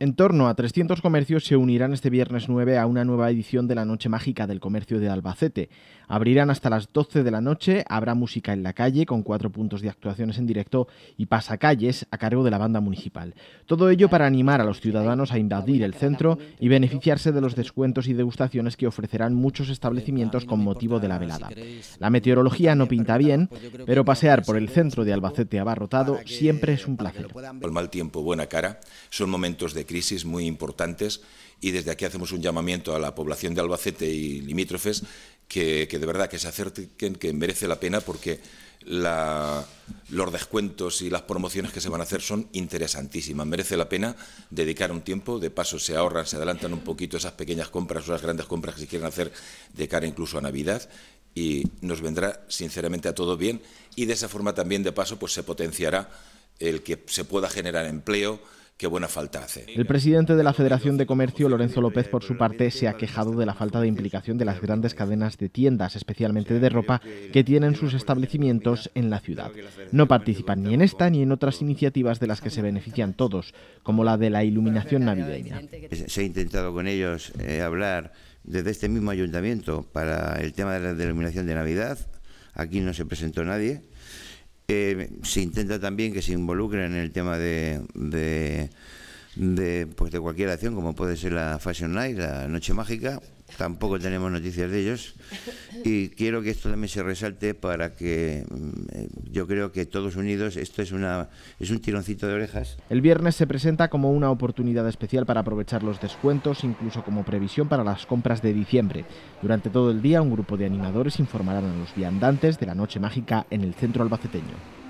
En torno a 300 comercios se unirán este viernes 9 a una nueva edición de la Noche Mágica del Comercio de Albacete. Abrirán hasta las 12 de la noche, habrá música en la calle con cuatro puntos de actuaciones en directo y pasacalles a cargo de la banda municipal. Todo ello para animar a los ciudadanos a invadir el centro y beneficiarse de los descuentos y degustaciones que ofrecerán muchos establecimientos con motivo de la velada. La meteorología no pinta bien, pero pasear por el centro de Albacete abarrotado siempre es un placer. mal tiempo, buena cara, son momentos de crisis muy importantes y desde aquí hacemos un llamamiento a la población de Albacete y limítrofes que, de verdad que se acerquen, que merece la pena porque los descuentos y las promociones que se van a hacer son interesantísimas. Merece la pena dedicar un tiempo, de paso se ahorran, se adelantan un poquito esas pequeñas compras o las grandes compras que se quieren hacer de cara incluso a Navidad y nos vendrá sinceramente a todo bien y de esa forma también de paso pues se potenciará el que se pueda generar empleo, qué buena falta hace. El presidente de la Federación de Comercio, Lorenzo López, por su parte, se ha quejado de la falta de implicación de las grandes cadenas de tiendas, especialmente de ropa, que tienen sus establecimientos en la ciudad. No participan ni en esta ni en otras iniciativas de las que se benefician todos, como la de la iluminación navideña. Se ha intentado con ellos eh, hablar desde este mismo ayuntamiento para el tema de la iluminación de Navidad. Aquí no se presentó nadie. Eh, se intenta también que se involucren en el tema de de, pues de cualquier acción, como puede ser la Fashion Night, la Noche Mágica. Tampoco tenemos noticias de ellos. Y quiero que esto también se resalte para que mm, yo creo que todos unidos, esto es, una, es un tironcito de orejas. El viernes se presenta como una oportunidad especial para aprovechar los descuentos, incluso como previsión para las compras de diciembre. Durante todo el día, un grupo de animadores informarán a los viandantes de la Noche Mágica en el centro albaceteño.